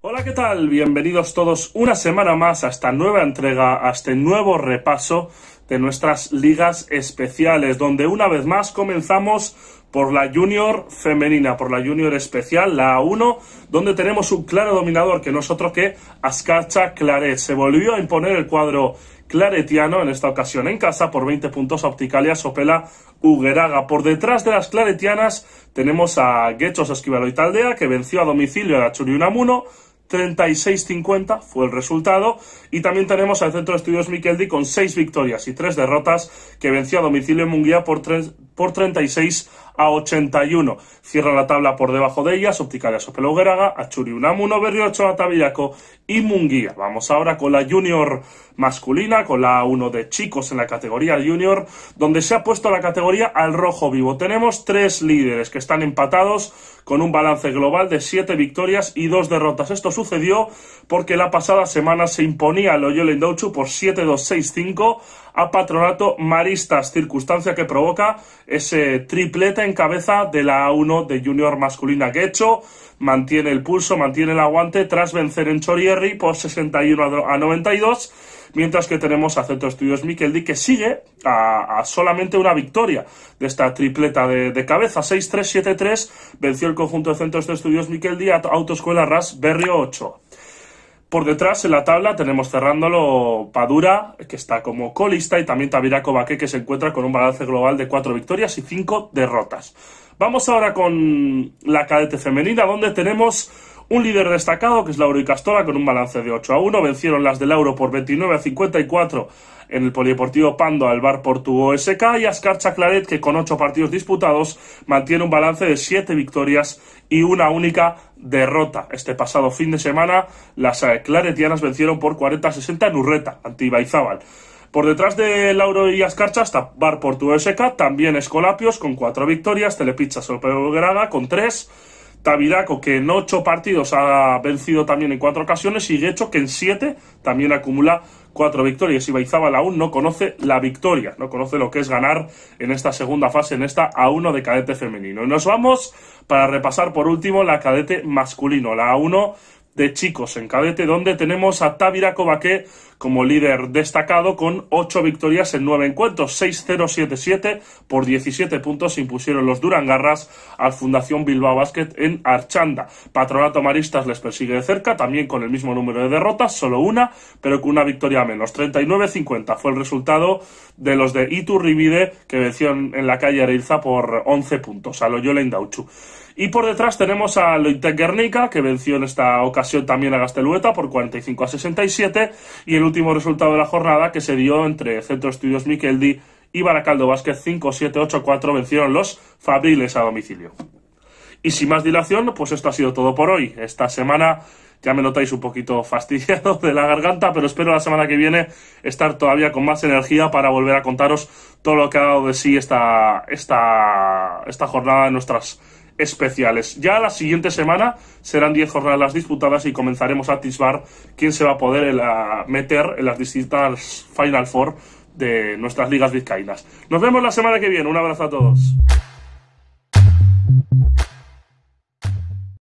Hola, ¿qué tal? Bienvenidos todos una semana más a esta nueva entrega, a este nuevo repaso de nuestras ligas especiales, donde una vez más comenzamos por la junior femenina, por la junior especial, la A1, donde tenemos un claro dominador que nosotros que Ascarcha Claret. Se volvió a imponer el cuadro Claretiano, en esta ocasión en casa por 20 puntos, Opticalia Sopela Ugueraga. Por detrás de las claretianas tenemos a y Taldea que venció a domicilio a Churiunamuno, 36-50 fue el resultado. Y también tenemos al Centro de Estudios Mikeldi con 6 victorias y 3 derrotas, que venció a domicilio en Munguía por, por 36 a 81. Cierra la tabla por debajo de ellas Opticalia Sopelogueraga, Achuri Unamuno, Berriocho, Atavillaco y Munguía. Vamos ahora con la Junior masculina, con la 1 de chicos en la categoría Junior, donde se ha puesto la categoría al rojo vivo. Tenemos tres líderes que están empatados con un balance global de siete victorias y dos derrotas. Esto sucedió porque la pasada semana se imponía el Loyola por 7-2-6-5 a Patronato Maristas, circunstancia que provoca ese triplete cabeza de la A1 de Junior masculina quecho Mantiene el pulso, mantiene el aguante tras vencer en Chorierri por 61 a 92. Mientras que tenemos a Centro Estudios di que sigue a, solamente una victoria de esta tripleta de, cabeza. 6-3, 7-3. Venció el conjunto de Centros de Estudios Miqueldi a Autoescuela Ras Berrio 8. Por detrás en la tabla tenemos cerrándolo Padura, que está como colista, y también Tavira Baque, que se encuentra con un balance global de cuatro victorias y cinco derrotas. Vamos ahora con la cadete femenina, donde tenemos un líder destacado, que es Lauro y Castora, con un balance de 8 a 1. Vencieron las del Lauro por 29 a 54 en el Polideportivo Pando al Bar Portugo SK y Ascarcha Claret, que con ocho partidos disputados mantiene un balance de siete victorias y una única derrota. Este pasado fin de semana, las eh, claretianas vencieron por 40-60 en Urreta, ante Baizabal Por detrás de Lauro y Ascarcha está Bar Portugo SK, también Escolapios con cuatro victorias, Telepizza Grada con tres Tabiraco, que en ocho partidos ha vencido también en cuatro ocasiones, y Gecho, que en siete también acumula cuatro victorias. Y Baizábal aún no conoce la victoria, no conoce lo que es ganar en esta segunda fase, en esta A1 de cadete femenino. Y nos vamos para repasar por último la cadete masculino, la A1 de chicos en cadete, donde tenemos a Tavira Kovaque como líder destacado con 8 victorias en 9 encuentros, 6-0-7-7 por 17 puntos impusieron los Durangarras al Fundación Bilbao Basket en Archanda. Patronato Maristas les persigue de cerca, también con el mismo número de derrotas, solo una, pero con una victoria menos, 39-50 fue el resultado de los de Iturribide que venció en la calle Areilza por 11 puntos a Loyola Indauchu. Y por detrás tenemos a Loite Guernica que venció en esta ocasión también a Gastelueta por 45 a 67 y el último resultado de la jornada que se dio entre Centro Estudios Miqueldi y Baracaldo Vázquez 5-7-8-4 vencieron los Fabriles a domicilio. Y sin más dilación, pues esto ha sido todo por hoy. Esta semana ya me notáis un poquito fastidiado de la garganta, pero espero la semana que viene estar todavía con más energía para volver a contaros todo lo que ha dado de sí esta, esta, esta jornada de nuestras especiales. Ya la siguiente semana serán 10 jornadas disputadas y comenzaremos a atisbar quién se va a poder eh, meter en las distintas Final Four de nuestras ligas vizcaínas. Nos vemos la semana que viene. Un abrazo a todos.